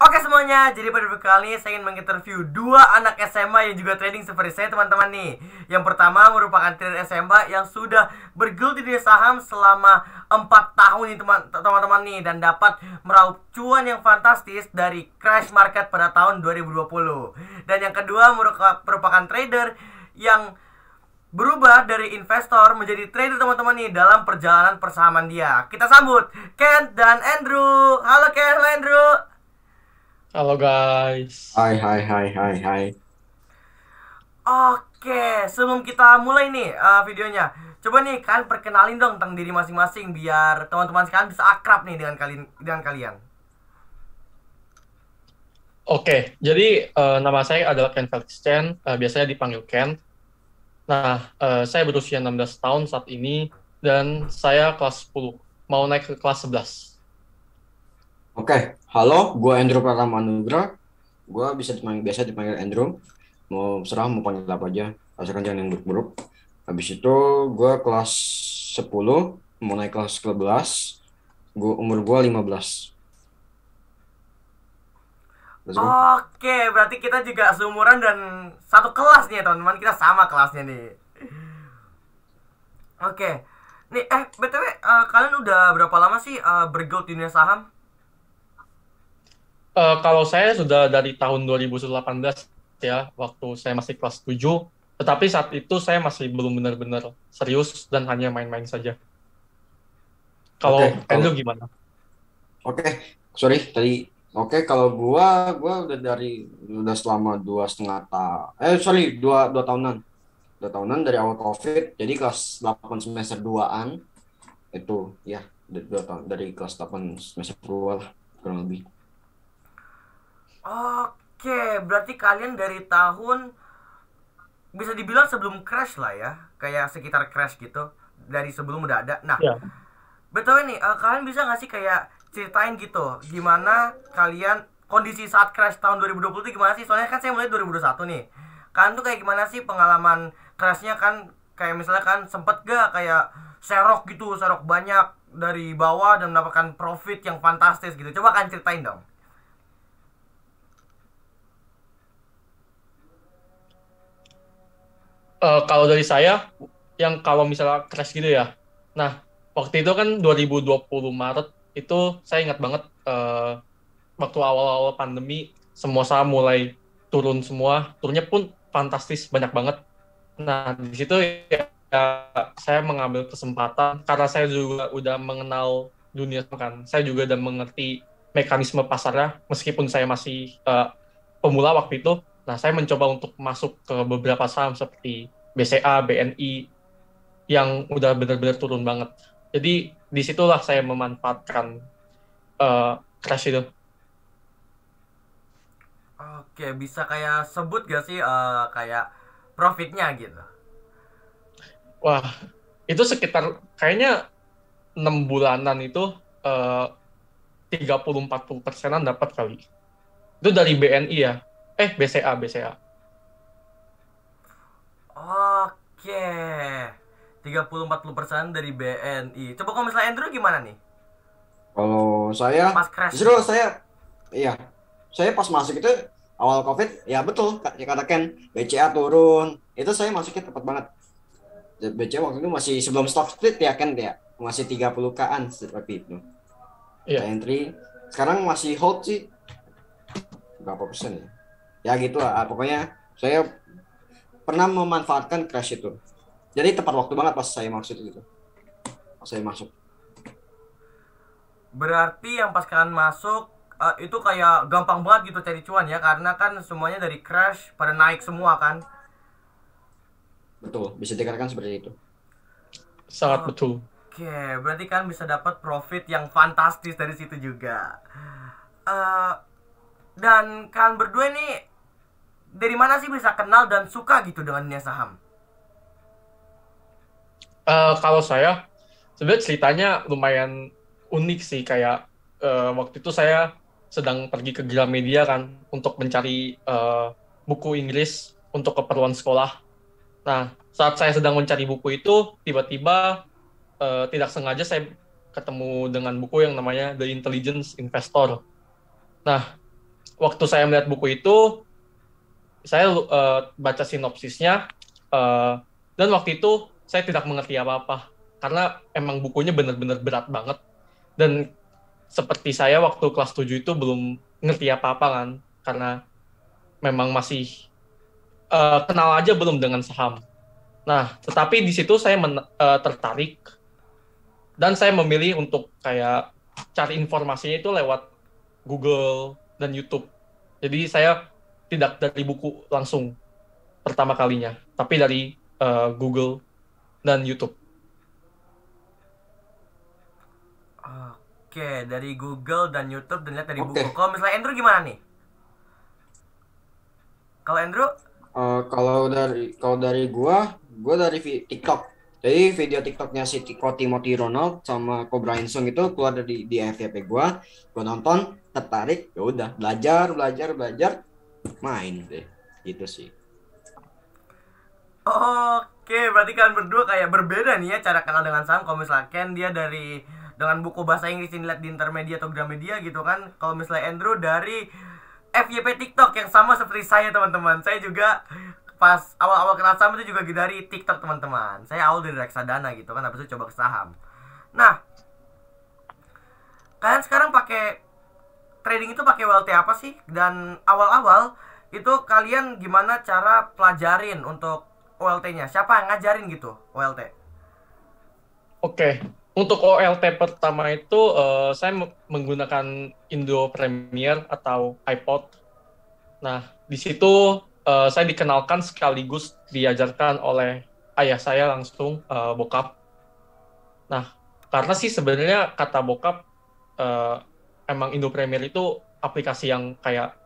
Oke semuanya, jadi pada kali ini saya ingin menginterview dua anak SMA yang juga trading seperti saya teman-teman nih. Yang pertama merupakan trader SMA yang sudah bergelut di dunia saham selama 4 tahun nih teman-teman nih dan dapat meraup cuan yang fantastis dari crash market pada tahun 2020. Dan yang kedua merupakan trader yang berubah dari investor menjadi trader teman-teman nih dalam perjalanan persahaman dia. Kita sambut Kent dan Andrew. Halo Kent, halo Andrew. Halo guys. Hai hai hai hai hai. Oke, sebelum kita mulai nih uh, videonya, coba nih kalian perkenalin dong tentang diri masing-masing biar teman-teman sekalian bisa akrab nih dengan kalian dengan kalian. Oke, jadi uh, nama saya adalah Ken Felix Chen, uh, biasanya dipanggil Ken. Nah, uh, saya berusia 16 tahun saat ini dan saya kelas 10, mau naik ke kelas 11. Oke, okay. halo, gue Andrew Pratama Nugra. Gue bisa dipanggil biasa dipanggil Andrew. Mau serah mau panggil apa aja, asalkan jangan yang buruk-buruk. Habis itu gue kelas 10, mau naik kelas 11. Gue umur gue 15. Oke, okay, berarti kita juga seumuran dan satu kelas nih teman-teman. Kita sama kelasnya nih. Oke. Okay. Nih, eh, BTW, uh, eh, kalian udah berapa lama sih uh, eh, bergelut di dunia saham? uh, kalau saya sudah dari tahun 2018 ya, waktu saya masih kelas 7, tetapi saat itu saya masih belum benar-benar serius dan hanya main-main saja. Kalau okay, Andrew gimana? Oke, okay. sorry tadi. Oke, okay, kalau gua, gua udah dari udah selama dua setengah tahun. Eh sorry, dua dua tahunan, dua tahunan dari awal covid. Jadi kelas 8 semester 2an itu ya dua tahun dari kelas 8 semester dua lah kurang lebih. Oke, berarti kalian dari tahun bisa dibilang sebelum crash lah ya, kayak sekitar crash gitu dari sebelum udah ada. Nah, ya. betul nih, eh, uh, kalian bisa ngasih sih kayak ceritain gitu gimana kalian kondisi saat crash tahun 2020 itu gimana sih? Soalnya kan saya mulai 2021 nih. Kan tuh kayak gimana sih pengalaman crashnya kan kayak misalnya kan sempet gak kayak serok gitu, serok banyak dari bawah dan mendapatkan profit yang fantastis gitu. Coba kan ceritain dong. uh, kalau dari saya yang kalau misalnya crash gitu ya. Nah, waktu itu kan 2020 Maret itu saya ingat banget uh, waktu awal-awal pandemi semua saham mulai turun semua, turunnya pun fantastis banyak banget. Nah, di situ ya, ya saya mengambil kesempatan karena saya juga udah mengenal dunia kan. Saya juga udah mengerti mekanisme pasarnya meskipun saya masih uh, pemula waktu itu Nah, saya mencoba untuk masuk ke beberapa saham seperti BCA, BNI yang udah benar-benar turun banget. Jadi disitulah saya memanfaatkan uh, crash itu. Oke, bisa kayak sebut gak sih uh, kayak profitnya gitu? Wah, itu sekitar kayaknya 6 bulanan itu eh, uh, 30-40 persenan dapat kali. Itu dari BNI ya eh BCA BCA oke 30 40% dari BNI coba kalau misalnya Andrew gimana nih kalau saya pas crash justru saya iya saya pas masuk itu awal covid ya betul ya katakan BCA turun itu saya masuknya tepat banget BCA waktu itu masih sebelum stock split ya kan ya masih 30 kaan seperti itu Iya. entry sekarang masih hold sih berapa persen ya ya gitu lah ah, pokoknya saya pernah memanfaatkan crash itu jadi tepat waktu banget pas saya maksud gitu pas saya masuk berarti yang pas kalian masuk uh, itu kayak gampang banget gitu cari cuan ya karena kan semuanya dari crash pada naik semua kan betul bisa dikatakan seperti itu sangat oh, betul oke okay. berarti kan bisa dapat profit yang fantastis dari situ juga uh, dan kan berdua ini dari mana sih bisa kenal dan suka gitu dengan dunia saham? Uh, kalau saya sebenarnya ceritanya lumayan unik sih kayak uh, waktu itu saya sedang pergi ke Gramedia kan untuk mencari uh, buku Inggris untuk keperluan sekolah. Nah saat saya sedang mencari buku itu tiba-tiba uh, tidak sengaja saya ketemu dengan buku yang namanya The Intelligence Investor. Nah waktu saya melihat buku itu saya uh, baca sinopsisnya uh, dan waktu itu saya tidak mengerti apa-apa karena emang bukunya benar-benar berat banget dan seperti saya waktu kelas 7 itu belum ngerti apa-apa kan karena memang masih uh, kenal aja belum dengan saham. Nah, tetapi di situ saya men, uh, tertarik dan saya memilih untuk kayak cari informasinya itu lewat Google dan YouTube. Jadi saya tidak dari buku langsung pertama kalinya, tapi dari uh, Google dan YouTube. Oke, dari Google dan YouTube dan lihat dari okay. buku. Kalau misalnya Andrew gimana nih? Kalau Andrew? Uh, kalau dari kalau dari gua, gua dari TikTok. Jadi video TikToknya si Tiko Timothy Ronald sama Ko Brian Sung itu keluar dari di FYP gua. Gua nonton, tertarik, ya udah belajar, belajar, belajar main deh gitu sih Oke, berarti kalian berdua kayak berbeda nih ya cara kenal dengan Sam. Kalau misalnya Ken dia dari dengan buku bahasa Inggris yang dilihat di intermedia atau Gramedia gitu kan. Kalau misalnya Andrew dari FYP TikTok yang sama seperti saya teman-teman. Saya juga pas awal-awal kenal Sam itu juga dari TikTok teman-teman. Saya awal dari reksadana gitu kan, habis itu coba ke saham. Nah, kalian sekarang pakai trading itu pakai WLT apa sih? Dan awal-awal itu kalian gimana cara pelajarin untuk OLT-nya? Siapa yang ngajarin gitu OLT? Oke, okay. untuk OLT pertama itu uh, saya menggunakan Indo Premier atau iPod. Nah, di situ uh, saya dikenalkan sekaligus diajarkan oleh ayah saya langsung uh, bokap. Nah, karena sih sebenarnya kata bokap uh, emang Indo Premier itu aplikasi yang kayak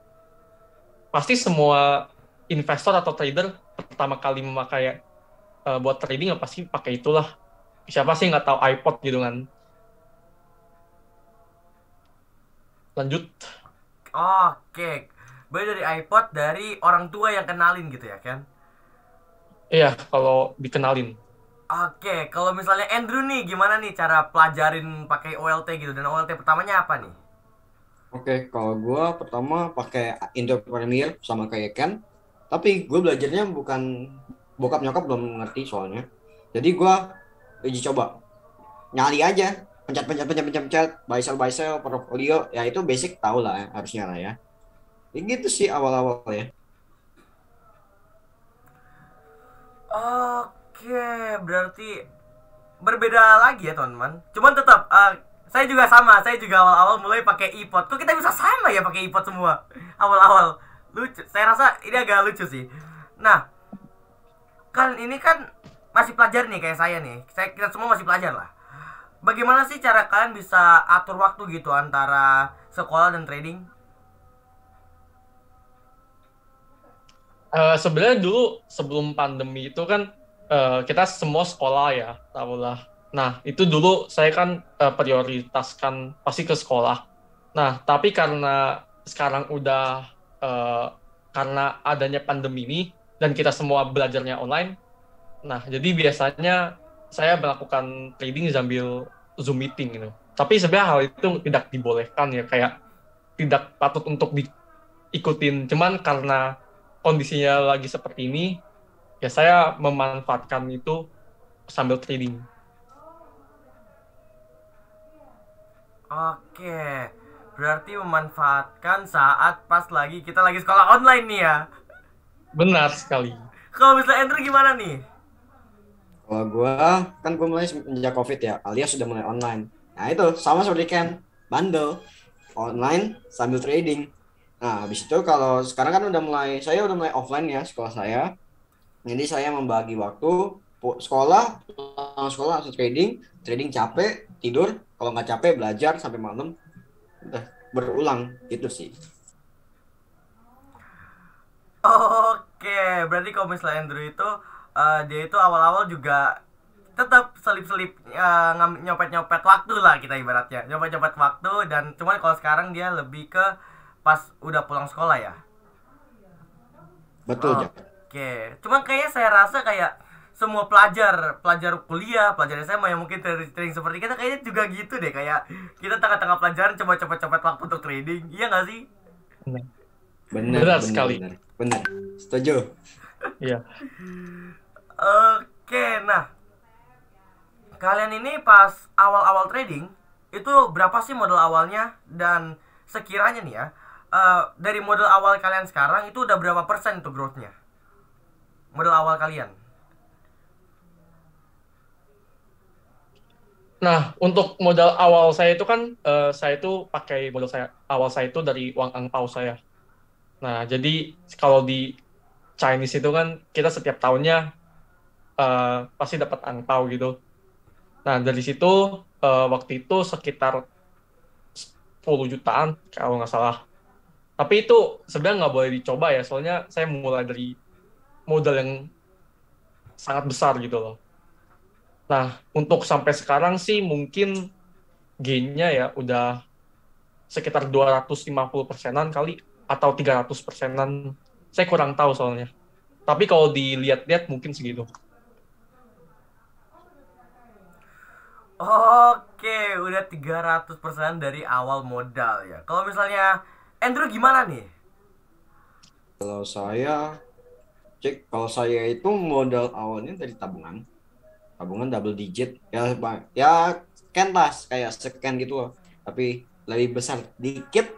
pasti semua investor atau trader pertama kali memakai uh, buat trading ya pasti pakai itulah siapa sih nggak tahu iPod gitu kan lanjut oke boleh dari iPod dari orang tua yang kenalin gitu ya kan iya kalau dikenalin oke kalau misalnya Andrew nih gimana nih cara pelajarin pakai OLT gitu dan OLT pertamanya apa nih Oke, okay, kalau gue pertama pakai indo premier sama kayak Ken, tapi gue belajarnya bukan bokap nyokap belum ngerti soalnya. Jadi gue uji coba, nyali aja, pencet pencet pencet pencet pencet, buy sell buy portfolio, ya itu basic tau lah ya, harusnya lah ya. ya. Gitu sih awal-awal ya. Oke, berarti berbeda lagi ya teman-teman. Cuman tetap uh, saya juga sama saya juga awal-awal mulai pakai iPod kok kita bisa sama ya pakai iPod semua awal-awal lucu saya rasa ini agak lucu sih nah kan ini kan masih pelajar nih kayak saya nih saya kita semua masih pelajar lah bagaimana sih cara kalian bisa atur waktu gitu antara sekolah dan trading Uh, sebenarnya dulu sebelum pandemi itu kan uh, kita semua sekolah ya, tahulah Nah, itu dulu saya kan uh, prioritaskan pasti ke sekolah. Nah, tapi karena sekarang udah uh, karena adanya pandemi ini dan kita semua belajarnya online. Nah, jadi biasanya saya melakukan trading sambil Zoom meeting gitu. Tapi sebenarnya hal itu tidak dibolehkan ya kayak tidak patut untuk diikutin. Cuman karena kondisinya lagi seperti ini, ya saya memanfaatkan itu sambil trading. Oke, berarti memanfaatkan saat pas lagi kita lagi sekolah online nih ya. Benar sekali. Kalau misalnya enter gimana nih? Kalau gue kan gue mulai sejak covid ya, alias sudah mulai online. Nah itu sama seperti Ken, bundle online sambil trading. Nah habis itu kalau sekarang kan udah mulai, saya udah mulai offline ya sekolah saya. Jadi saya membagi waktu sekolah, sekolah langsung trading, trading capek, tidur kalau nggak capek belajar sampai malam udah berulang itu sih oke berarti kalau misalnya Andrew itu uh, dia itu awal-awal juga tetap selip-selip uh, nyopet-nyopet waktu lah kita ibaratnya nyopet-nyopet waktu dan cuman kalau sekarang dia lebih ke pas udah pulang sekolah ya betul oke okay. cuman kayaknya saya rasa kayak semua pelajar pelajar kuliah pelajar SMA yang mungkin trading seperti kita kayaknya juga gitu deh kayak kita tengah-tengah pelajaran coba coba coba waktu untuk trading iya gak sih benar benar, sekali benar, benar. setuju iya oke nah kalian ini pas awal-awal trading itu berapa sih modal awalnya dan sekiranya nih ya uh, dari modal awal kalian sekarang itu udah berapa persen tuh growthnya modal awal kalian Nah, untuk modal awal saya itu kan, uh, saya itu pakai modal saya awal saya itu dari uang angpau saya. Nah, jadi kalau di Chinese itu kan kita setiap tahunnya uh, pasti dapat angpau gitu. Nah, dari situ uh, waktu itu sekitar 10 jutaan kalau nggak salah. Tapi itu sebenarnya nggak boleh dicoba ya, soalnya saya mulai dari modal yang sangat besar gitu loh. Nah, untuk sampai sekarang sih mungkin gainnya ya udah sekitar 250 persenan kali atau 300 persenan. Saya kurang tahu soalnya. Tapi kalau dilihat-lihat mungkin segitu. Oke, udah 300 persen dari awal modal ya. Kalau misalnya Andrew gimana nih? Kalau saya cek kalau saya itu modal awalnya dari tabungan tabungan double digit ya ya scan lah kayak scan gitu loh tapi lebih besar dikit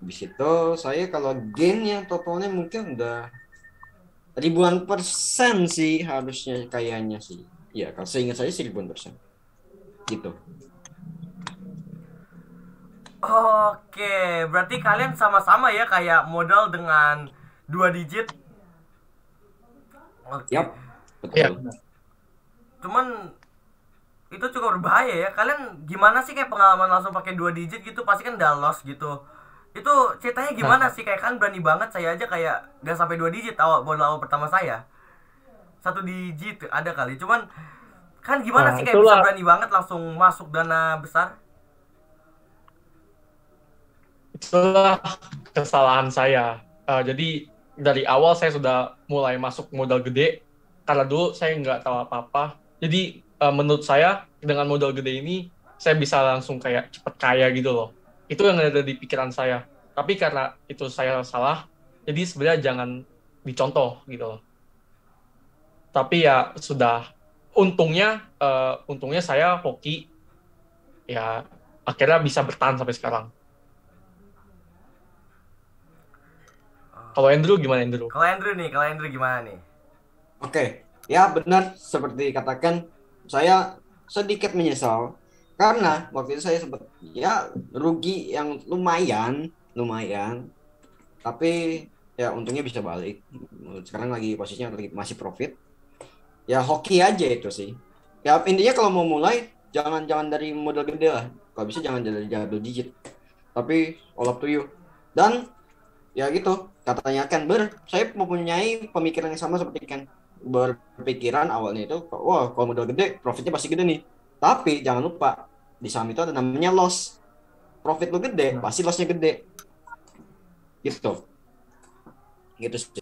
habis itu saya kalau gain yang totalnya mungkin udah ribuan persen sih harusnya kayaknya sih ya kalau seingat saya sih ribuan persen gitu Oke, berarti kalian sama-sama ya kayak modal dengan dua digit. Oke. Yep, Betul. Yep. Iya, cuman itu cukup berbahaya ya kalian gimana sih kayak pengalaman langsung pakai dua digit gitu pasti kan lost gitu itu ceritanya gimana sih kayak kan berani banget saya aja kayak gak sampai dua digit awal modal awal pertama saya satu digit ada kali cuman kan gimana nah, sih kayak itulah. bisa berani banget langsung masuk dana besar itulah kesalahan saya uh, jadi dari awal saya sudah mulai masuk modal gede karena dulu saya nggak tahu apa apa jadi uh, menurut saya dengan modal gede ini saya bisa langsung kayak cepet kaya gitu loh. Itu yang ada di pikiran saya. Tapi karena itu saya salah, jadi sebenarnya jangan dicontoh gitu loh. Tapi ya sudah untungnya uh, untungnya saya hoki ya akhirnya bisa bertahan sampai sekarang. Kalau Andrew gimana Andrew? Kalau Andrew nih, kalau Andrew gimana nih? Oke, Ya benar seperti katakan saya sedikit menyesal karena waktu itu saya sempat ya rugi yang lumayan lumayan tapi ya untungnya bisa balik sekarang lagi posisinya lagi masih profit ya hoki aja itu sih ya intinya kalau mau mulai jangan jangan dari modal gede lah kalau bisa jangan dari double digit tapi all up to you dan ya gitu katanya kan ber saya mempunyai pemikiran yang sama seperti kan berpikiran awalnya itu wah kalau modal gede profitnya pasti gede nih tapi jangan lupa di saham itu ada namanya loss profit lu gede hmm. pasti lossnya gede gitu gitu sih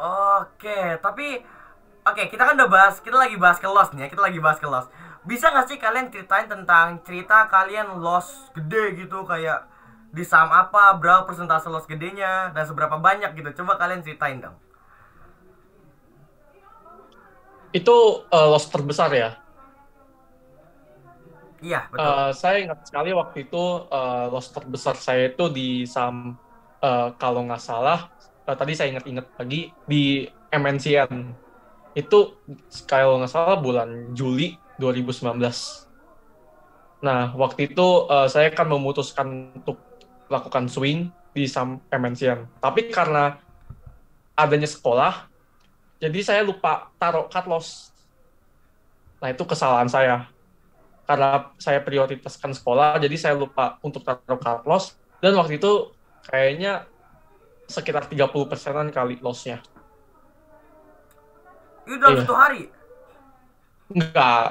Oke, tapi oke okay, kita kan udah bahas, kita lagi bahas ke loss nih ya, kita lagi bahas ke loss. Bisa gak sih kalian ceritain tentang cerita kalian loss gede gitu kayak di saham apa, berapa persentase loss gedenya dan seberapa banyak gitu. Coba kalian ceritain dong. Itu uh, loss terbesar ya? Iya, betul. Uh, saya ingat sekali waktu itu uh, loss terbesar saya itu di saham uh, kalau nggak salah uh, tadi saya ingat-ingat lagi di MNCN itu kalau nggak salah bulan Juli 2019. Nah waktu itu uh, saya kan memutuskan untuk lakukan swing di saham MNCN, tapi karena adanya sekolah jadi saya lupa taruh cut loss. Nah itu kesalahan saya. Karena saya prioritaskan sekolah, jadi saya lupa untuk taruh cut loss. Dan waktu itu kayaknya sekitar 30 persenan kali lossnya. Itu dalam iya. satu hari? Enggak.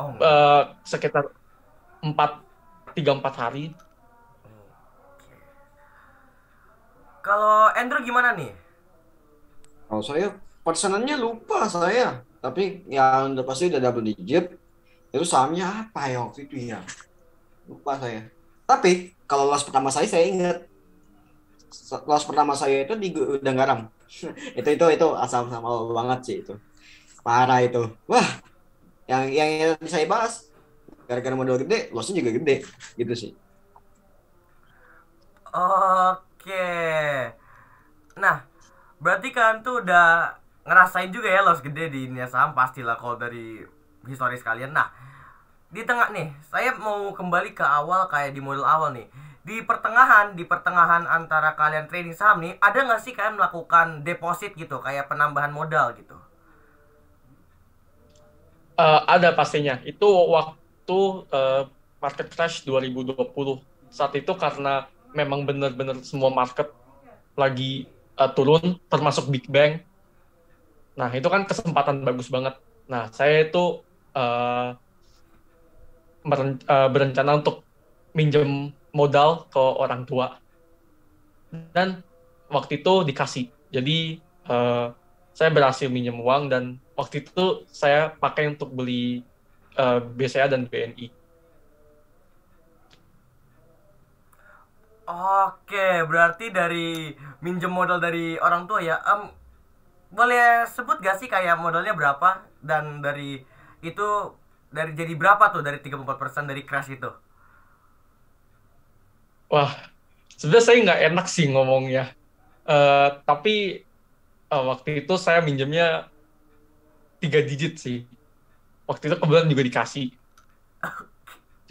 Oh, uh, sekitar 4, 3-4 hari. Kalau Andrew gimana nih? Kalau oh, saya Persenannya lupa saya, tapi yang udah pasti udah double digit. Itu sahamnya apa ya waktu itu ya? Lupa saya. Tapi kalau loss pertama saya saya ingat loss pertama saya itu di Gudang Garam. itu itu itu asam sama banget sih itu. Parah itu. Wah, yang yang, saya bahas gara-gara modal gede, lossnya juga gede gitu sih. Oke. Nah, berarti kan tuh udah ngerasain juga ya loss gede di dunia saham pastilah kalau dari historis kalian nah di tengah nih saya mau kembali ke awal kayak di model awal nih di pertengahan di pertengahan antara kalian trading saham nih ada nggak sih kalian melakukan deposit gitu kayak penambahan modal gitu uh, ada pastinya itu waktu uh, market crash 2020 saat itu karena memang benar-benar semua market lagi uh, turun termasuk big bang Nah, itu kan kesempatan bagus banget. Nah, saya itu uh, meren, uh, berencana untuk minjem modal ke orang tua. Dan waktu itu dikasih. Jadi, uh, saya berhasil minjem uang dan waktu itu saya pakai untuk beli uh, BCA dan BNI. Oke, berarti dari minjem modal dari orang tua ya. Um, boleh sebut gak sih kayak modalnya berapa dan dari itu dari jadi berapa tuh dari 34% dari crash itu? Wah, sebenarnya saya nggak enak sih ngomongnya. Uh, tapi uh, waktu itu saya minjemnya tiga digit sih. Waktu itu kebetulan juga dikasih.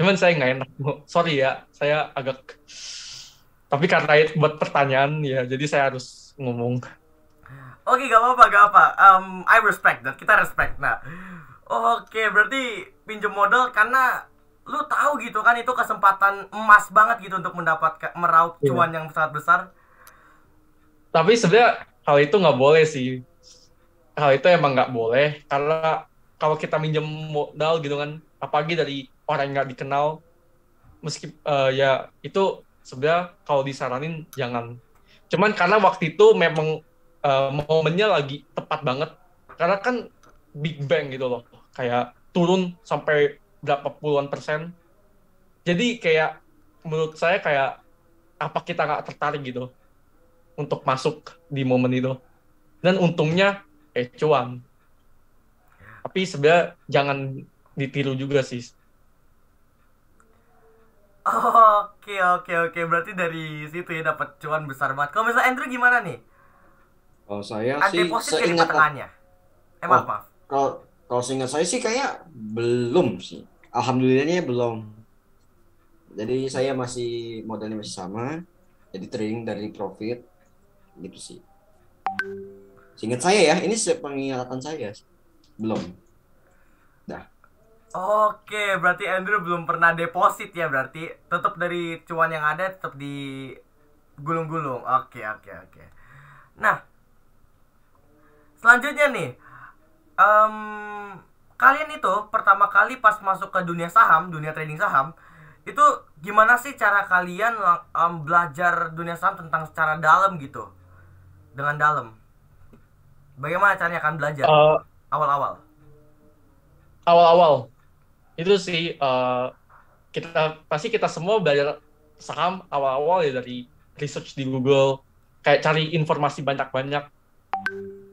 Cuman saya nggak enak. Sorry ya, saya agak. Tapi karena itu buat pertanyaan ya, jadi saya harus ngomong. Oke, okay, gak apa-apa, gak apa. Um, I respect that. Kita respect. Nah, oke, okay, berarti pinjam modal karena lu tahu gitu kan itu kesempatan emas banget gitu untuk mendapatkan meraup iya. cuan yang sangat besar. Tapi sebenarnya hal itu nggak boleh sih. Hal itu emang nggak boleh karena kalau kita minjem modal gitu kan, apalagi dari orang yang nggak dikenal, meski uh, ya itu sebenarnya kalau disaranin jangan. Cuman karena waktu itu memang uh, momennya lagi tepat banget karena kan Big Bang gitu loh kayak turun sampai berapa puluhan persen jadi kayak menurut saya kayak apa kita nggak tertarik gitu untuk masuk di momen itu dan untungnya eh cuan tapi sebenarnya jangan ditiru juga sih Oke oke oke berarti dari situ ya dapat cuan besar banget. Kalau misalnya Andrew gimana nih? Kalau saya kan sih seingat tengahnya. Eh, maaf, oh, maaf. Kalau kalau seingat saya sih kayak belum sih. Alhamdulillahnya belum. Jadi saya masih modelnya masih sama. Jadi trading dari profit gitu sih. Seingat saya ya, ini pengingatan saya. Belum. Dah. Oke, berarti Andrew belum pernah deposit ya berarti. Tetap dari cuan yang ada tetap di gulung-gulung. Oke, oke, oke. Nah, selanjutnya nih um, kalian itu pertama kali pas masuk ke dunia saham dunia trading saham itu gimana sih cara kalian um, belajar dunia saham tentang secara dalam gitu dengan dalam bagaimana caranya akan belajar uh, awal-awal awal-awal itu sih uh, kita pasti kita semua belajar saham awal-awal ya dari research di Google kayak cari informasi banyak-banyak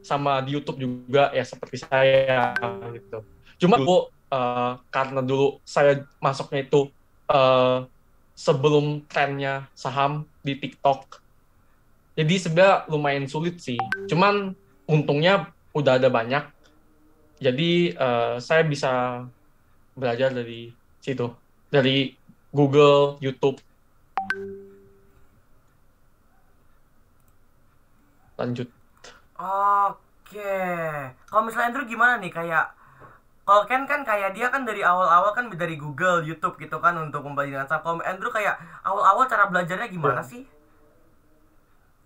sama di YouTube juga ya seperti saya gitu. Cuma bu uh, karena dulu saya masuknya itu uh, sebelum trennya saham di TikTok. Jadi sebenarnya lumayan sulit sih. Cuman untungnya udah ada banyak. Jadi uh, saya bisa belajar dari situ, dari Google, YouTube. Lanjut. Oke. Kalau misalnya Andrew gimana nih kayak kalau Ken kan kayak dia kan dari awal-awal kan dari Google, YouTube gitu kan untuk pembelajaran saham. Kalau Andrew kayak awal-awal cara belajarnya gimana iya. sih?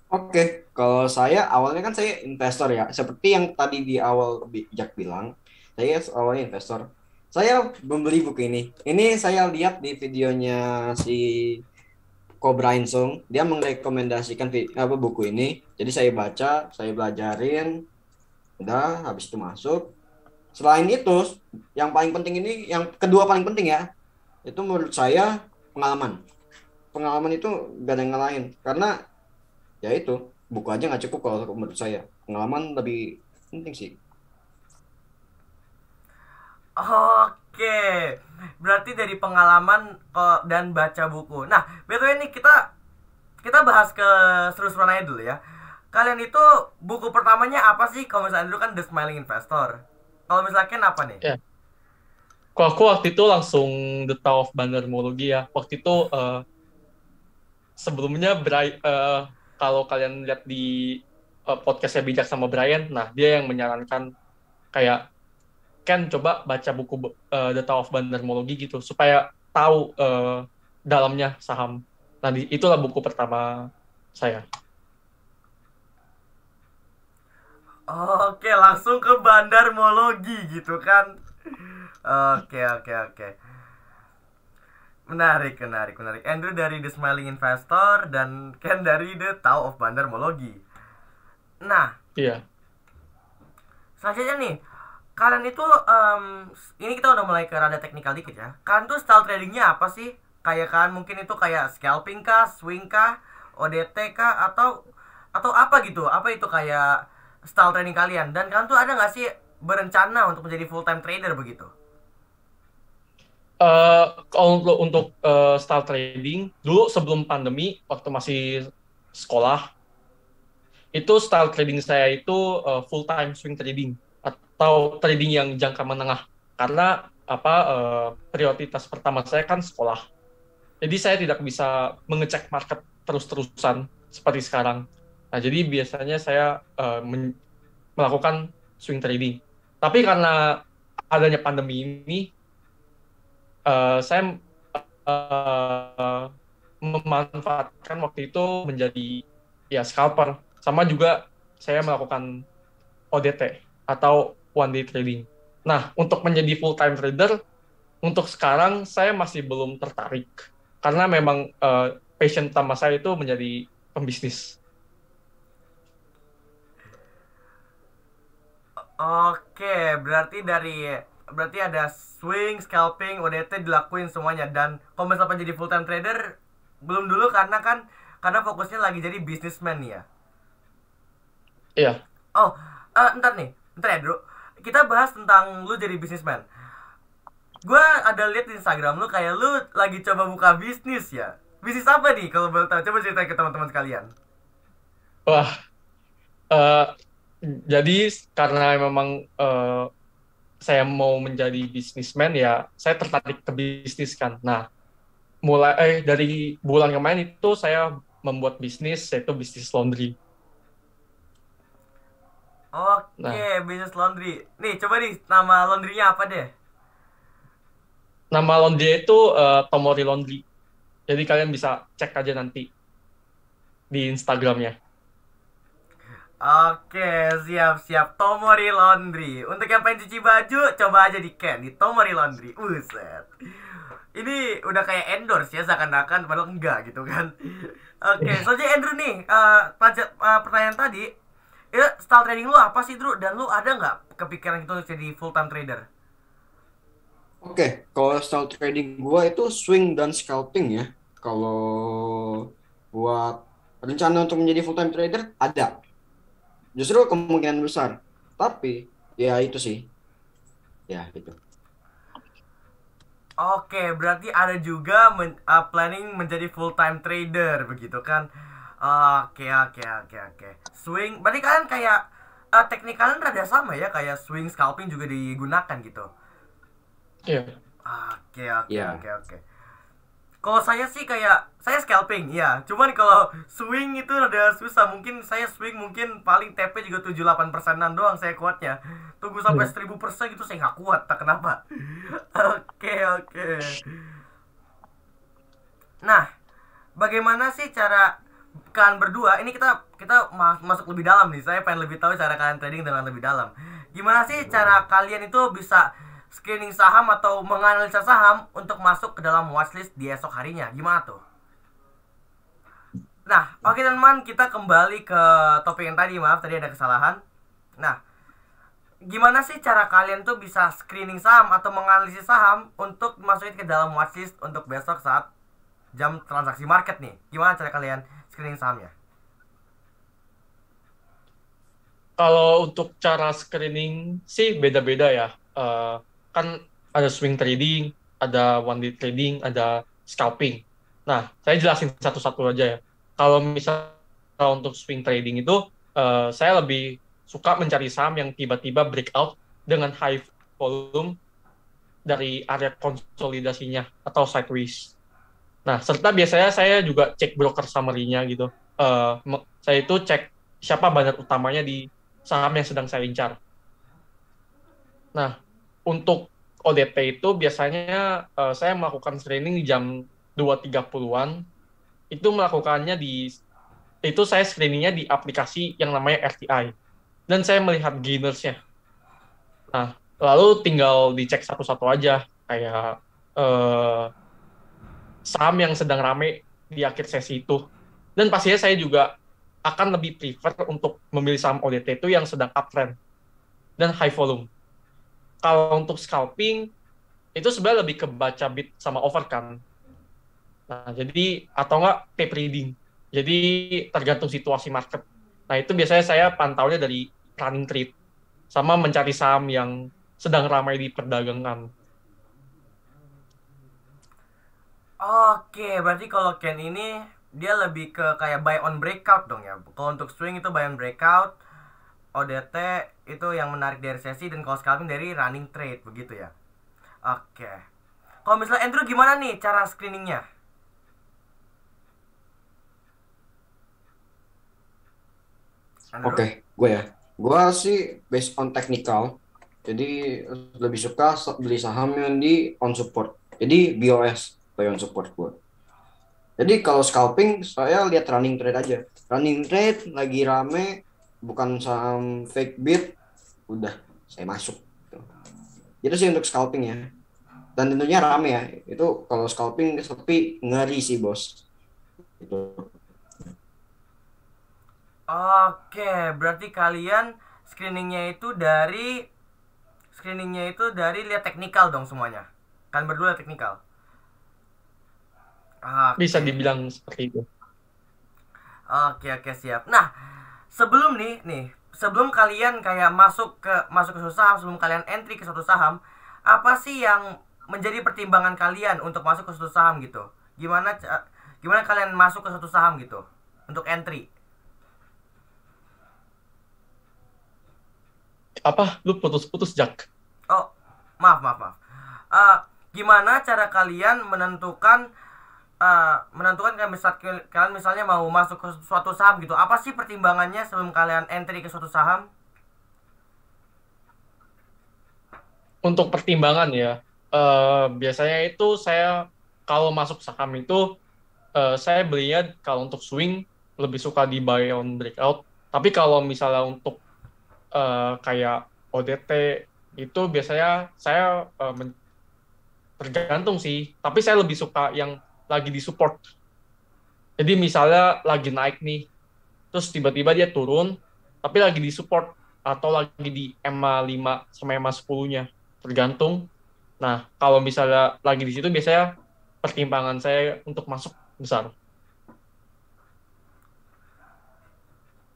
Oke, okay. kalau saya awalnya kan saya investor ya. Seperti yang tadi di awal Jack bilang, saya awalnya investor. Saya membeli buku ini. Ini saya lihat di videonya si Cobra Insung dia merekomendasikan apa buku ini jadi saya baca saya belajarin udah habis itu masuk selain itu yang paling penting ini yang kedua paling penting ya itu menurut saya pengalaman pengalaman itu gak ada yang lain karena ya itu buku aja nggak cukup kalau menurut saya pengalaman lebih penting sih Oke, Oke. Berarti dari pengalaman uh, dan baca buku. Nah, betul ini kita kita bahas ke seru-seruan dulu ya. Kalian itu buku pertamanya apa sih? Kalau misalnya dulu kan The Smiling Investor. Kalau misalnya apa nih? Yeah. Kalau aku waktu itu langsung The Tower of Bandermologi ya. Waktu itu uh, sebelumnya uh, kalau kalian lihat di uh, podcastnya Bijak sama Brian, nah dia yang menyarankan kayak Ken coba baca buku uh, The Tower of Bandarmologi gitu supaya tahu uh, dalamnya saham. Nah, itulah buku pertama saya. Oke, langsung ke bandarmologi gitu kan. Oke, oke, oke. Menarik, menarik, menarik. Andrew dari The Smiling Investor dan Ken dari The tower of Bandarmologi. Nah, iya. Selanjutnya nih, kalian itu um, ini kita udah mulai ke rada teknikal dikit ya kalian tuh style tradingnya apa sih kayak kalian mungkin itu kayak scalping kah swing kah ODT kah atau atau apa gitu apa itu kayak style trading kalian dan kalian tuh ada nggak sih berencana untuk menjadi full time trader begitu Uh, untuk untuk uh, style trading dulu sebelum pandemi waktu masih sekolah itu style trading saya itu uh, eh, full time swing trading atau trading yang jangka menengah karena apa uh, prioritas pertama saya kan sekolah. Jadi saya tidak bisa mengecek market terus-terusan seperti sekarang. Nah, jadi biasanya saya uh, melakukan swing trading. Tapi karena adanya pandemi ini uh, saya uh, memanfaatkan waktu itu menjadi ya scalper. Sama juga saya melakukan ODT atau one day trading. Nah, untuk menjadi full time trader, untuk sekarang saya masih belum tertarik karena memang uh, passion utama saya itu menjadi pembisnis. Oke, berarti dari berarti ada swing, scalping, ODT dilakuin semuanya dan kalau misalnya jadi full time trader belum dulu karena kan karena fokusnya lagi jadi businessman ya. Iya. Oh, uh, ntar nih, ntar ya, Bro kita bahas tentang lu jadi bisnismen Gua ada lihat di Instagram lu kayak lu lagi coba buka bisnis ya bisnis apa nih kalau boleh tahu coba ceritain ke teman-teman sekalian wah uh, jadi karena memang uh, saya mau menjadi bisnismen ya saya tertarik ke bisnis kan nah mulai eh, dari bulan kemarin itu saya membuat bisnis yaitu bisnis laundry Oke, nah. bisnis laundry. Nih, coba nih nama laundrynya apa deh? Nama laundry itu uh, Tomori Laundry. Jadi kalian bisa cek aja nanti di Instagramnya. Oke, siap-siap Tomori Laundry. Untuk yang pengen cuci baju, coba aja di Ken di Tomori Laundry. Uset. Ini udah kayak endorse ya seakan-akan padahal enggak gitu kan. Oke, okay, iya. soalnya Andrew nih, uh, pertanyaan tadi ya style trading lu apa sih Drew dan lu ada nggak kepikiran itu jadi full time trader oke okay. kalau style trading gua itu swing dan scalping ya kalau buat rencana untuk menjadi full time trader ada justru kemungkinan besar tapi ya itu sih ya gitu Oke, berarti ada juga men, uh, planning menjadi full time trader begitu kan? Oke oke oke oke. Swing, berarti kalian kayak uh, teknik kalian rada sama ya kayak swing scalping juga digunakan gitu. Iya. Oke oke iya. oke oke. Kalau saya sih kayak saya scalping ya. Cuman kalau swing itu rada susah. Mungkin saya swing mungkin paling TP juga 78 persenan doang saya kuatnya. Tunggu sampai yeah. Iya. 1000 persen gitu saya nggak kuat. Tak kenapa. Oke oke. Nah, bagaimana sih cara kalian berdua ini kita kita masuk lebih dalam nih saya pengen lebih tahu cara kalian trading dengan lebih dalam gimana sih cara kalian itu bisa screening saham atau menganalisa saham untuk masuk ke dalam watchlist di esok harinya gimana tuh nah oke okay, teman kita kembali ke topik yang tadi maaf tadi ada kesalahan nah gimana sih cara kalian tuh bisa screening saham atau menganalisis saham untuk masukin ke dalam watchlist untuk besok saat jam transaksi market nih gimana cara kalian screening sahamnya? Kalau untuk cara screening sih beda-beda ya. Uh, kan ada swing trading, ada one day trading, ada scalping. Nah, saya jelasin satu-satu aja ya. Kalau misalnya untuk swing trading itu, uh, saya lebih suka mencari saham yang tiba-tiba breakout dengan high volume dari area konsolidasinya atau sideways. Nah, serta biasanya saya juga cek broker summary-nya gitu. Uh, saya itu cek siapa bandar utamanya di saham yang sedang saya incar. Nah, untuk ODP itu biasanya uh, saya melakukan screening di jam 2.30-an. Itu melakukannya di itu saya screeningnya di aplikasi yang namanya RTI. Dan saya melihat gainersnya. Nah, lalu tinggal dicek satu-satu aja kayak uh, saham yang sedang rame di akhir sesi itu. Dan pastinya saya juga akan lebih prefer untuk memilih saham ODT itu yang sedang uptrend dan high volume. Kalau untuk scalping, itu sebenarnya lebih ke baca bid sama over kan. Nah, jadi atau enggak tape reading. Jadi tergantung situasi market. Nah, itu biasanya saya pantaunya dari running trade sama mencari saham yang sedang ramai diperdagangkan. Oke, berarti kalau Ken ini dia lebih ke kayak buy on breakout dong ya. Kalau untuk swing itu buy on breakout, ODT itu yang menarik dari sesi dan kalau scalping dari running trade begitu ya. Oke. Kalau misalnya Andrew gimana nih cara screeningnya? Oke, okay, gue ya. Gue sih based on technical. Jadi lebih suka beli saham yang di on support. Jadi BOS Bayon support gua jadi kalau scalping saya lihat running trade aja running trade lagi rame bukan saham fake bid udah saya masuk itu sih untuk scalping ya dan tentunya rame ya itu kalau scalping sepi ngeri sih bos itu oke berarti kalian screeningnya itu dari screeningnya itu dari lihat teknikal dong semuanya kan berdua teknikal Okay. Bisa dibilang seperti itu. Oke, oke, siap. Nah, sebelum nih, nih, sebelum kalian kayak masuk ke masuk ke suatu saham, sebelum kalian entry ke suatu saham, apa sih yang menjadi pertimbangan kalian untuk masuk ke suatu saham gitu? Gimana gimana kalian masuk ke suatu saham gitu untuk entry? Apa? Lu putus-putus, Jack? Oh, maaf, maaf, maaf. Uh, gimana cara kalian menentukan uh, menentukan kayak misal kalian misalnya mau masuk ke suatu saham gitu apa sih pertimbangannya sebelum kalian entry ke suatu saham untuk pertimbangan ya uh, biasanya itu saya kalau masuk saham itu uh, saya belinya kalau untuk swing lebih suka di buy on breakout tapi kalau misalnya untuk uh, kayak ODT itu biasanya saya uh, tergantung sih tapi saya lebih suka yang lagi di support. Jadi misalnya lagi naik nih, terus tiba-tiba dia turun, tapi lagi di support atau lagi di ma 5 sama EMA 10-nya, tergantung. Nah, kalau misalnya lagi di situ biasanya pertimbangan saya untuk masuk besar.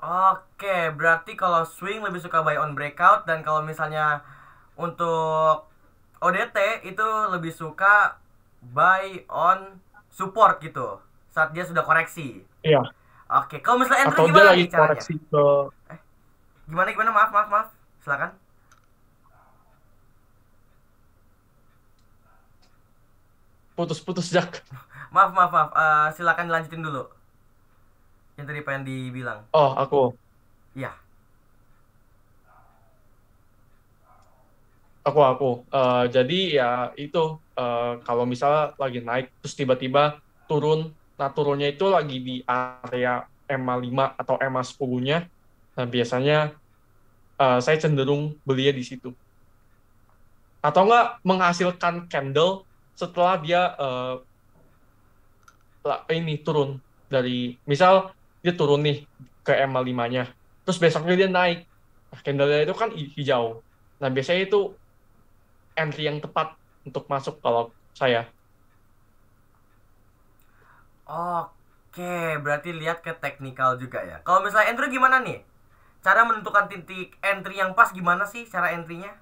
Oke, berarti kalau swing lebih suka buy on breakout dan kalau misalnya untuk ODT itu lebih suka buy on support gitu saat dia sudah koreksi. Iya. Oke, kalau misalnya Andrew Atau gimana dia lagi caranya? koreksi ke eh, gimana gimana maaf maaf maaf. Silakan. Putus-putus Jak. maaf maaf maaf. Uh, silakan lanjutin dulu. Yang tadi pengen dibilang. Oh, aku. Iya. Aku aku. Uh, jadi ya itu uh, kalau misalnya lagi naik terus tiba-tiba turun, nah turunnya itu lagi di area ma 5 atau ma 10-nya. Nah, biasanya uh, saya cenderung belinya di situ. Atau enggak menghasilkan candle setelah dia uh, ini turun dari misal dia turun nih ke ma 5-nya. Terus besoknya dia naik. Nah, candle itu kan hijau. Nah, biasanya itu entry yang tepat untuk masuk kalau saya. Oke, berarti lihat ke teknikal juga ya. Kalau misalnya entry gimana nih? Cara menentukan titik entry yang pas gimana sih cara entry-nya?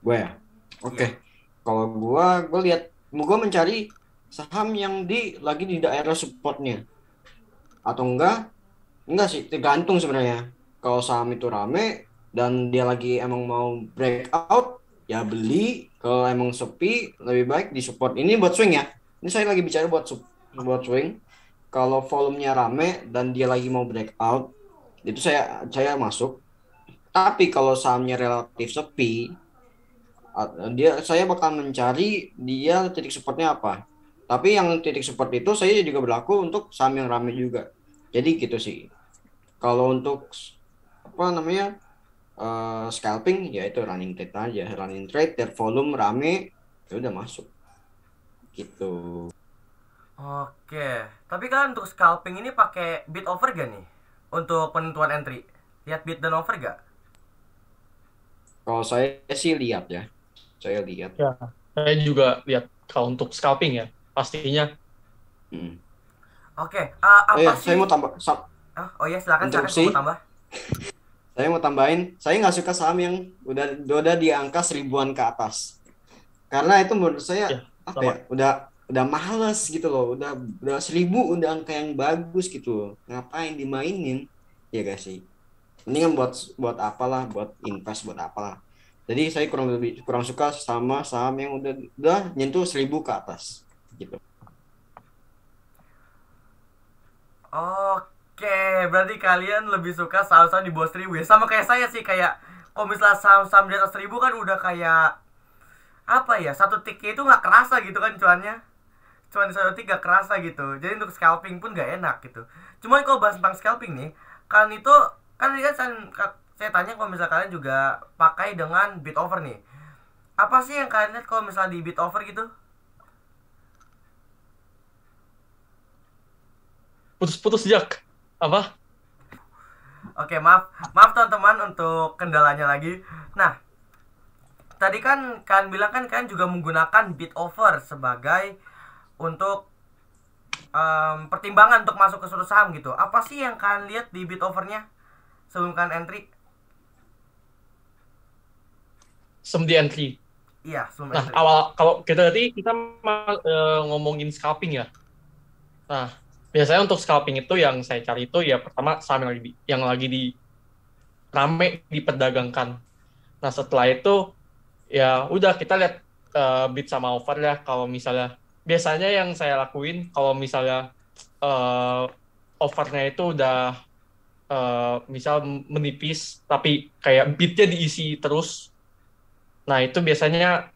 Gue ya? Oke. Okay. Iya. Kalau gue, gue lihat, gue mencari saham yang di lagi di daerah supportnya atau enggak enggak sih tergantung sebenarnya kalau saham itu rame dan dia lagi emang mau break out ya beli kalau emang sepi lebih baik di support ini buat swing ya ini saya lagi bicara buat buat swing kalau volumenya rame dan dia lagi mau break out itu saya saya masuk tapi kalau sahamnya relatif sepi dia saya bakal mencari dia titik supportnya apa tapi yang titik support itu saya juga berlaku untuk saham yang rame juga jadi gitu sih kalau untuk apa namanya uh, scalping ya itu running trade aja running trade their volume rame ya udah masuk gitu oke tapi kan untuk scalping ini pakai bid over gak nih untuk penentuan entry lihat bid dan over gak kalau saya sih lihat ya saya lihat ya saya juga lihat kalau untuk scalping ya pastinya hmm. oke uh, apa oh, iya. sih saya mau tambah ah, oh, oh ya silakan silakan saya mau tambah saya mau tambahin, saya nggak suka saham yang udah udah di angka seribuan ke atas. Karena itu menurut saya ya, apa ya, udah udah males gitu loh, udah udah seribu udah angka yang bagus gitu loh. Ngapain dimainin? Ya guys sih? Mendingan buat buat apalah, buat invest buat apalah. Jadi saya kurang lebih kurang suka sama saham yang udah udah nyentuh seribu ke atas gitu. Oke. Oke, berarti kalian lebih suka saham-saham di bawah seribu ya? Sama kayak saya sih, kayak kalau misalnya saham-saham di atas seribu kan udah kayak apa ya? Satu tiknya itu nggak kerasa gitu kan cuannya cuman satu tik gak kerasa gitu jadi untuk scalping pun gak enak gitu cuman kalau bahas tentang scalping nih kalian itu kan ini kan saya, saya tanya kalau misalnya kalian juga pakai dengan bit over nih apa sih yang kalian lihat kalau misalnya di bit over gitu putus-putus jak apa Oke, maaf. Maaf teman-teman untuk kendalanya lagi. Nah, tadi kan kalian bilang kan kalian juga menggunakan bit over sebagai untuk um, pertimbangan untuk masuk ke suruh saham gitu. Apa sih yang kalian lihat di bit overnya sebelum kalian entry? Sebelum di entry. Iya, sebelum nah, entry. awal kalau kita tadi kita uh, ngomongin scalping ya. Nah, biasanya untuk scalping itu yang saya cari itu ya pertama saham yang lagi di, yang lagi di rame diperdagangkan. Nah setelah itu ya udah kita lihat uh, bid sama over ya kalau misalnya biasanya yang saya lakuin kalau misalnya uh, eh, overnya itu udah uh, misal menipis tapi kayak bidnya diisi terus nah itu biasanya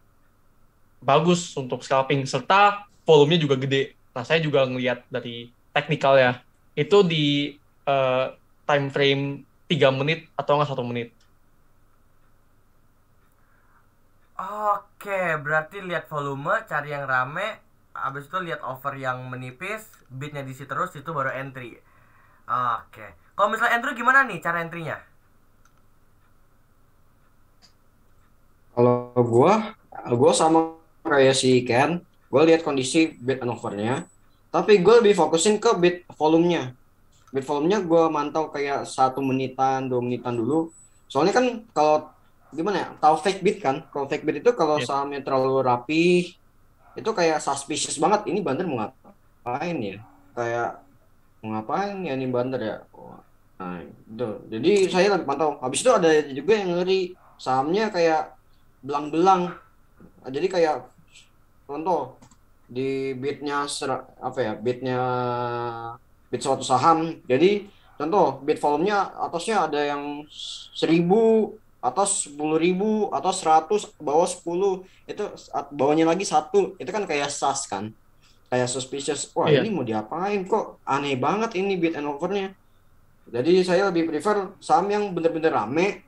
bagus untuk scalping serta volumenya juga gede nah saya juga ngelihat dari teknikal ya itu di uh, time frame 3 menit atau enggak satu menit Oke, berarti lihat volume, cari yang rame, abis itu lihat over yang menipis, beatnya diisi terus, itu baru entry. Oke, kalau misalnya entry gimana nih cara entrynya? Kalau gua, gua sama kayak si Ken, gua lihat kondisi beat and overnya, tapi gue lebih fokusin ke beat volumenya beat volumenya gue mantau kayak satu menitan dua menitan dulu soalnya kan kalau gimana ya tahu fake beat kan kalau fake beat itu kalau yeah. sahamnya terlalu rapi itu kayak suspicious banget ini bandar mau ngapain ya kayak mau ngapain ya ini bandar ya oh, nah itu jadi saya lagi pantau habis itu ada juga yang ngeri sahamnya kayak belang-belang jadi kayak contoh di bitnya apa ya bitnya bit suatu saham jadi contoh bit volumenya atasnya ada yang seribu atas sepuluh ribu atau seratus bawah sepuluh itu bawahnya lagi satu itu kan kayak sas kan kayak suspicious wah iya. ini mau diapain kok aneh banget ini bid and overnya jadi saya lebih prefer saham yang bener-bener rame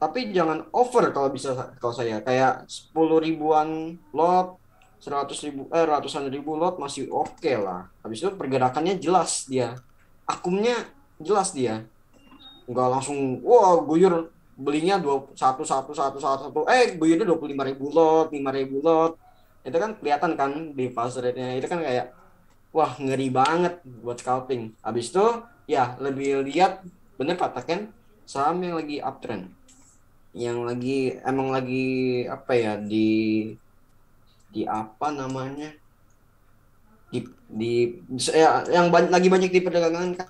tapi jangan over kalau bisa kalau saya kayak sepuluh ribuan lot seratus ribu eh ratusan ribu lot masih oke okay lah habis itu pergerakannya jelas dia akumnya jelas dia nggak langsung wah wow, guyur belinya dua satu satu satu satu satu eh guyurnya dua puluh lima ribu lot lima ribu lot itu kan kelihatan kan di fast rate-nya itu kan kayak wah ngeri banget buat scalping habis itu ya lebih lihat bener kata kan saham yang lagi uptrend yang lagi emang lagi apa ya di di apa namanya di, di ya, yang banyak, lagi banyak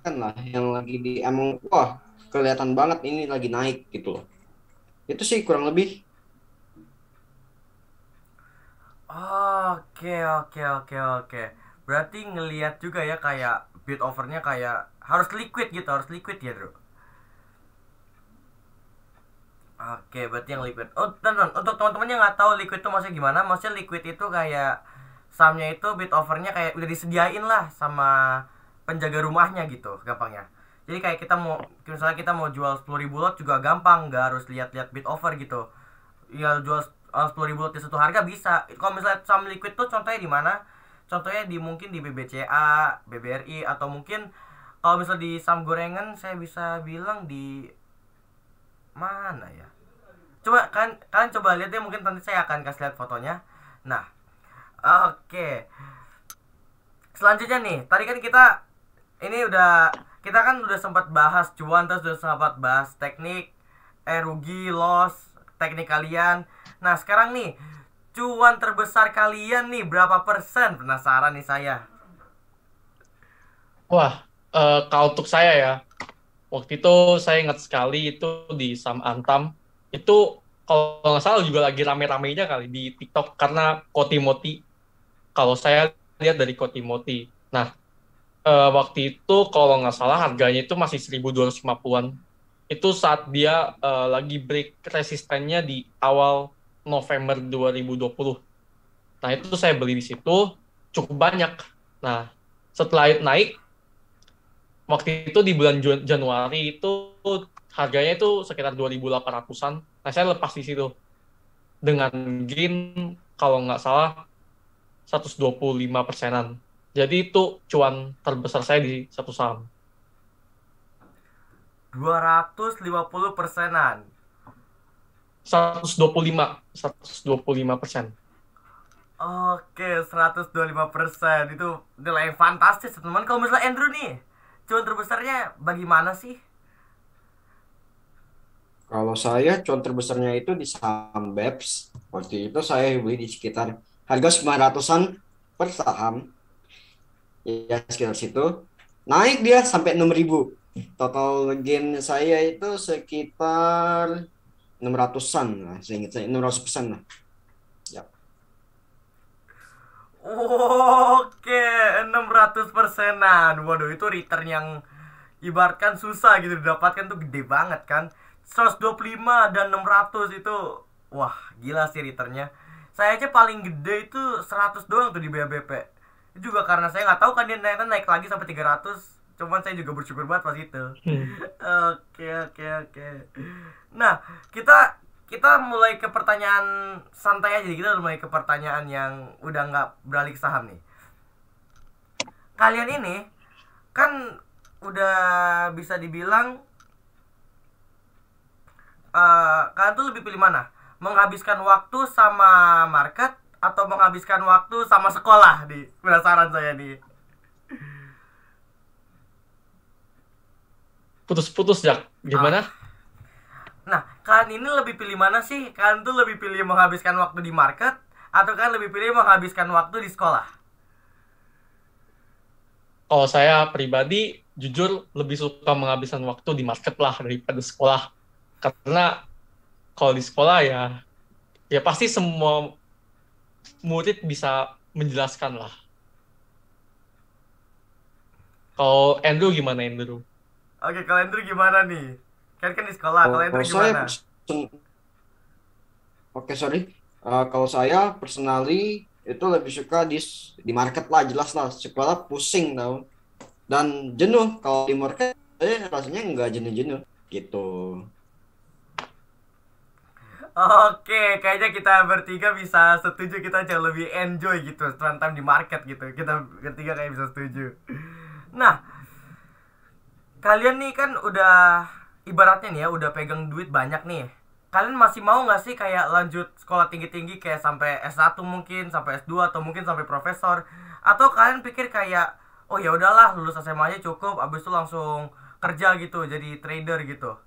kan lah yang lagi di emang wah kelihatan banget ini lagi naik gitu loh itu sih kurang lebih oke oke oke oke berarti ngelihat juga ya kayak bit overnya kayak harus liquid gitu harus liquid ya bro Oke, berarti yang liquid. Oh, dan, dan untuk teman-teman yang nggak tahu liquid itu maksudnya gimana, maksudnya liquid itu kayak sahamnya itu bid overnya kayak udah disediain lah sama penjaga rumahnya gitu, gampangnya. Jadi kayak kita mau misalnya kita mau jual sepuluh ribu lot juga gampang, nggak harus lihat-lihat bid over gitu. Ya jual eh, sepuluh ribu lot di satu harga bisa. Kalau misalnya saham liquid tuh contohnya di mana? Contohnya di mungkin di BBCA, BBRI atau mungkin kalau misalnya di saham gorengan saya bisa bilang di mana ya? coba kan kalian coba lihat ya mungkin nanti saya akan kasih lihat fotonya nah oke okay. selanjutnya nih tadi kan kita ini udah kita kan udah sempat bahas cuan terus udah sempat bahas teknik eh rugi loss teknik kalian nah sekarang nih cuan terbesar kalian nih berapa persen penasaran nih saya wah uh, kalau untuk saya ya waktu itu saya ingat sekali itu di Sam Antam itu kalau nggak salah juga lagi rame-ramenya kali di TikTok karena Kotimoti kalau saya lihat dari Kotimoti nah eh, waktu itu kalau nggak salah harganya itu masih 1250-an itu saat dia eh, lagi break resistennya di awal November 2020 nah itu saya beli di situ cukup banyak nah setelah naik waktu itu di bulan Januari itu harganya itu sekitar 2.800-an. Nah, saya lepas di situ. Dengan gain, kalau nggak salah, 125 persenan. Jadi itu cuan terbesar saya di satu saham. 250 persenan. 125, 125 persen. Oke, 125 persen. Itu nilai fantastis, teman-teman. Kalau misalnya Andrew nih, cuan terbesarnya bagaimana sih? Kalau saya cuan terbesarnya itu di saham BEPS. Waktu itu saya beli di sekitar harga 900-an per saham. Ya sekitar situ. Naik dia sampai 6000. Total gain saya itu sekitar 600-an lah, saya ingat saya 600 persen lah. Ya. Oke, 600 persenan. Waduh, itu return yang ibaratkan susah gitu didapatkan tuh gede banget kan 125 dan 600 itu wah gila sih returnnya saya aja paling gede itu 100 doang tuh di BBP juga karena saya nggak tahu kan dia naik naik lagi sampai 300 cuman saya juga bersyukur banget pas itu hmm. oke oke oke nah kita kita mulai ke pertanyaan santai aja kita mulai ke pertanyaan yang udah nggak beralih ke saham nih kalian ini kan udah bisa dibilang uh, kalian tuh lebih pilih mana? Menghabiskan waktu sama market atau menghabiskan waktu sama sekolah di penasaran saya di Putus-putus ya gimana? Ah. Nah, kalian ini lebih pilih mana sih? Kalian tuh lebih pilih menghabiskan waktu di market atau kalian lebih pilih menghabiskan waktu di sekolah? Kalau saya pribadi, jujur lebih suka menghabiskan waktu di market lah daripada sekolah karena kalau di sekolah ya ya pasti semua murid bisa menjelaskan lah kalau Andrew gimana Andrew oke kalau Andrew gimana nih kan kan di sekolah kalau Andrew gimana saya, oke sorry uh, kalau saya personally itu lebih suka di di market lah jelas lah sekolah pusing tau dan jenuh kalau di market saya rasanya nggak jenuh-jenuh gitu Oke, kayaknya kita bertiga bisa setuju kita jauh lebih enjoy gitu time di market gitu. Kita bertiga kayak bisa setuju. Nah, kalian nih kan udah ibaratnya nih ya udah pegang duit banyak nih. Kalian masih mau gak sih kayak lanjut sekolah tinggi-tinggi kayak sampai S1 mungkin, sampai S2 atau mungkin sampai profesor? Atau kalian pikir kayak oh ya udahlah lulus SMA aja cukup, abis itu langsung kerja gitu jadi trader gitu.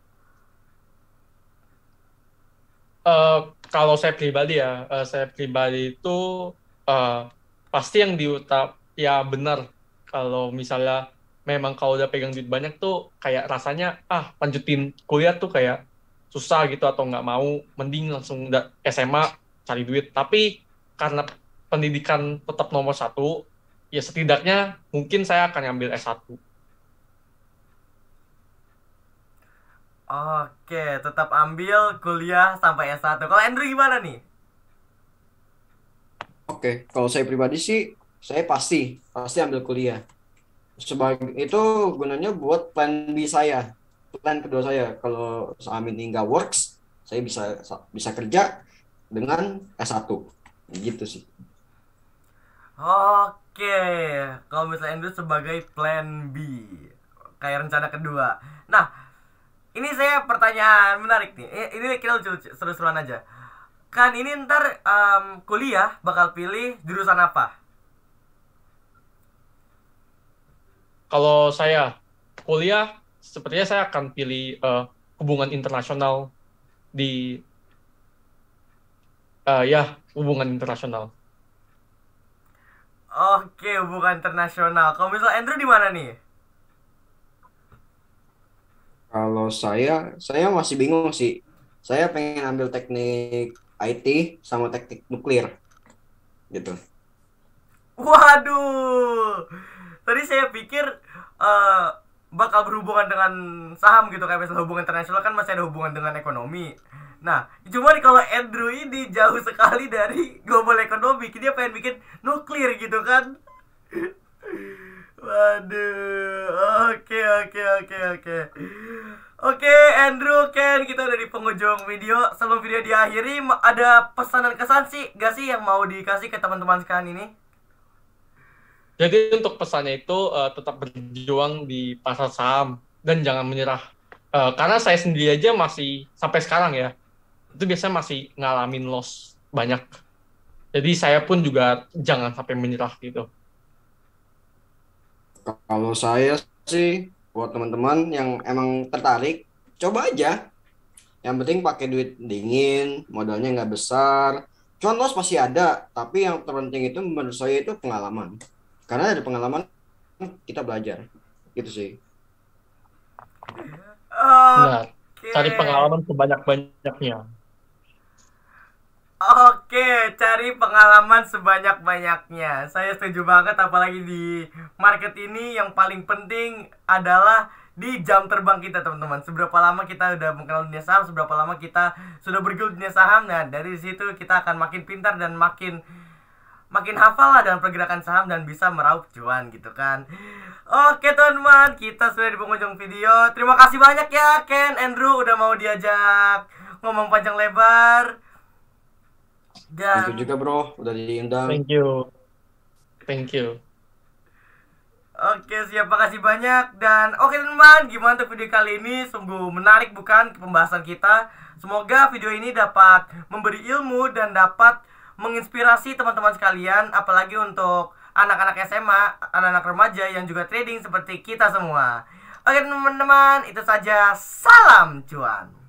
Eh, kalau saya pribadi ya, uh, saya pribadi itu uh, pasti yang diutap ya benar kalau misalnya memang kalau udah pegang duit banyak tuh kayak rasanya ah lanjutin kuliah tuh kayak susah gitu atau nggak mau mending langsung SMA cari duit tapi karena pendidikan tetap nomor satu ya setidaknya mungkin saya akan ambil S1 Oke, tetap ambil kuliah sampai S1. Kalau Andrew gimana nih? Oke, kalau saya pribadi sih saya pasti pasti ambil kuliah. Sebagai itu gunanya buat plan B saya, plan kedua saya. Kalau Amin ini nggak works, saya bisa bisa kerja dengan S1. Gitu sih. Oke, kalau misalnya Andrew sebagai plan B, kayak rencana kedua. Nah, ini saya pertanyaan menarik nih ini kita lucu, seru-seruan aja kan ini ntar um, kuliah bakal pilih jurusan apa kalau saya kuliah sepertinya saya akan pilih uh, hubungan internasional di uh, ya hubungan internasional oke hubungan internasional kalau misal Andrew di mana nih kalau saya, saya masih bingung sih. Saya pengen ambil teknik IT sama teknik nuklir. Gitu. Waduh. Tadi saya pikir uh, bakal berhubungan dengan saham gitu kayak misalnya hubungan internasional kan masih ada hubungan dengan ekonomi. Nah, cuma kalau Andrew ini jauh sekali dari global ekonomi, dia pengen bikin nuklir gitu kan. Waduh, oke oke oke oke. Oke, Andrew Ken, kita udah di penghujung video. Sebelum video diakhiri, ada pesan dan kesan sih, gak sih yang mau dikasih ke teman-teman sekarang ini? Jadi untuk pesannya itu uh, tetap berjuang di pasar saham dan jangan menyerah. Uh, karena saya sendiri aja masih sampai sekarang ya, itu biasanya masih ngalamin loss banyak. Jadi saya pun juga jangan sampai menyerah gitu. Kalau saya sih buat teman-teman yang emang tertarik, coba aja. Yang penting pakai duit dingin, modalnya nggak besar. Contoh pasti ada, tapi yang terpenting itu menurut saya itu pengalaman. Karena dari pengalaman kita belajar, gitu sih. Nah, cari pengalaman sebanyak-banyaknya. Oke, cari pengalaman sebanyak-banyaknya. Saya setuju banget apalagi di market ini yang paling penting adalah di jam terbang kita, teman-teman. Seberapa lama kita sudah mengenal dunia saham, seberapa lama kita sudah bergelut dunia saham. Nah, dari situ kita akan makin pintar dan makin makin hafal lah dalam pergerakan saham dan bisa meraup cuan gitu kan Oke teman-teman kita sudah di penghujung video Terima kasih banyak ya Ken Andrew udah mau diajak ngomong panjang lebar dan Thank you juga bro, udah diundang. Thank you. Thank you. Oke, siap makasih banyak dan oke teman-teman, gimana tuh video kali ini? Sungguh menarik bukan pembahasan kita. Semoga video ini dapat memberi ilmu dan dapat menginspirasi teman-teman sekalian apalagi untuk anak-anak SMA, anak-anak remaja yang juga trading seperti kita semua. Oke teman-teman, itu saja. Salam cuan.